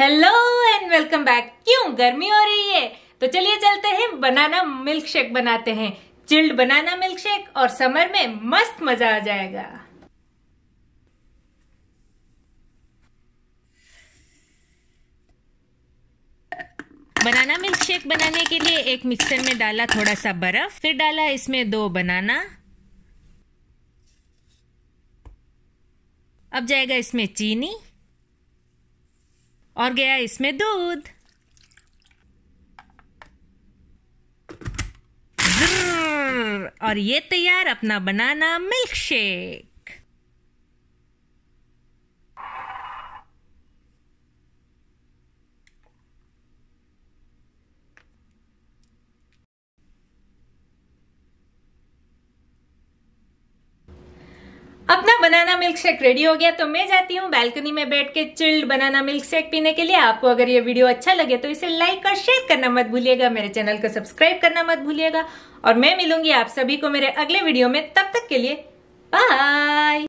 hello and welcome back क्यों गर्मी हो रही है तो चलिए चलते हैं बनाना मिल्क शेक बनाते हैं चिल्ड बनाना मिल्क शेक और समर में मस्त मजा आ जाएगा बनाना मिल्क शेक बनाने के लिए एक मिक्सर में डाला थोड़ा सा बर्फ फिर डाला इसमें दो बनाना अब जाएगा इसमें चीनी और गया इसमें दूध और ये तैयार अपना banana milkshake banana milkshake ready हो गया तो मैं जाती हूँ बैल्कनी में बैठ के चिल्ड बनाना मिल्क शेक पीने के लिए आपको अगर ये वीडियो अच्छा लगे तो इसे लाइक और शेयर करना मत भूलिएगा मेरे चैनल को सब्सक्राइब करना मत भूलिएगा और मैं मिलूंगी आप सभी को मेरे अगले वीडियो में तब तक के लिए बाय